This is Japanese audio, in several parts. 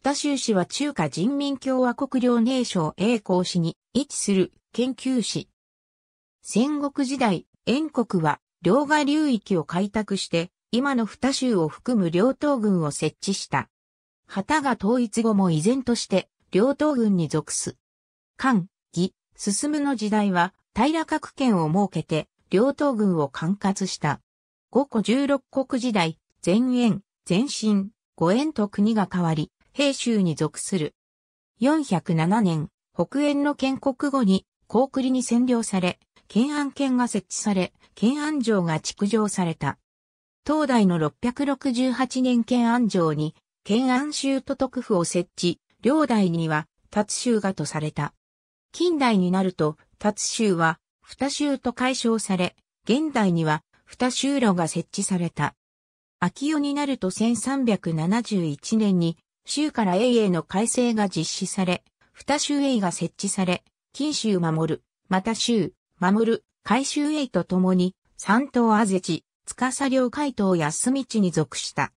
二州市は中華人民共和国領寧省栄光市に位置する研究市。戦国時代、燕国は両河流域を開拓して、今の二州を含む両東軍を設置した。旗が統一後も依然として両東軍に属す。漢、義、進むの時代は平各県を設けて両東軍を管轄した。五個十六国時代、前縁、前進、五縁と国が変わり、平州に属する。407年、北縁の建国後に、高栗に占領され、建安県が設置され、建安城が築城された。東大の668年建安城に、建安州都督府を設置、両代には、達州がとされた。近代になると、達州は、二州と解消され、現代には、二州路が設置された。秋代になると1371年に、州から A への改正が実施され、二州 A が設置され、金州守る、また州、守る、海州 A と共に、三島あぜち、司領海島安道に属した。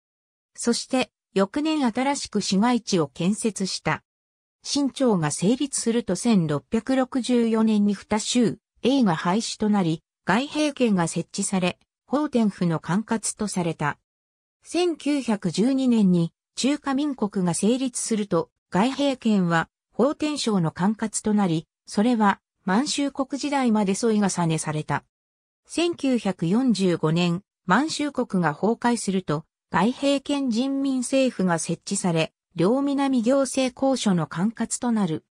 そして、翌年新しく市街地を建設した。新庁が成立すると1664年に二州、A が廃止となり、外兵権が設置され、法天府の管轄とされた。1912年に中華民国が成立すると、外平権は法天省の管轄となり、それは満州国時代まで添い重ねされた。1945年、満州国が崩壊すると、外平権人民政府が設置され、両南行政公所の管轄となる。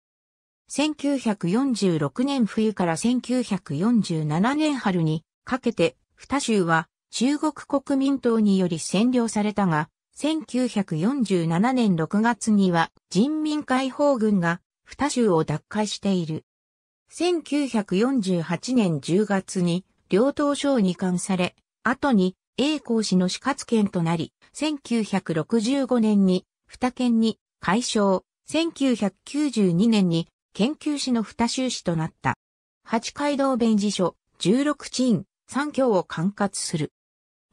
1946年冬から1947年春にかけて、二州は中国国民党により占領されたが、1947年6月には人民解放軍が二州を奪回している。1948年10月に両党省に関され、後に栄光氏の死活権となり、1965年に二県に解消、1992年に研究士の二州士となった。八街道弁事所、16鎮、三教を管轄する。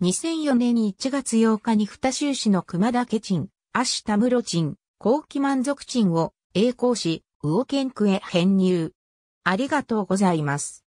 2004年1月8日に二州市の熊田家鎮、足田室鎮、後期満足鎮を栄光市、魚県区へ編入。ありがとうございます。